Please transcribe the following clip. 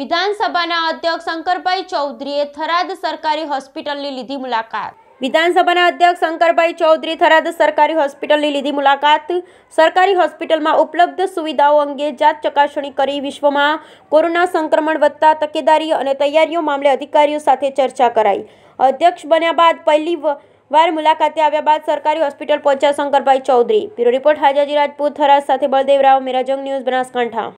વિધાનસભાના અધ્યક્ષ શંકરભાઈ ચૌધરીએ થરાદ સરકારી હોસ્પિટલની લીધી મુલાકાત વિધાનસભાના અધ્યક્ષ શંકરભાઈ ચૌધરી થરાદ સરકારી હોસ્પિટલની લીધી મુલાકાત સરકારી હોસ્પિટલમાં ઉપલબ્ધ સુવિધાઓ અંગે જાત ચકાસણી કરી વિશ્વમાં કોરોના સંક્રમણ વધતા તકેદારી અને તૈયારીઓ મામલે અધિકારીઓ સાથે ચર્ચા કરાઈ અધ્યક્ષ બન્યા બાદ પહેલી વાર મુલાકાતે આવ્યા બાદ સરકારી હોસ્પિટલ પહોંચ્યા શંકરભાઈ ચૌધરી બ્યુરો રિપોર્ટ હાજાજી રાજપૂત થરાદ સાથે બળદેવરાવ મેરાજંગ ન્યૂઝ બનાસકાંઠા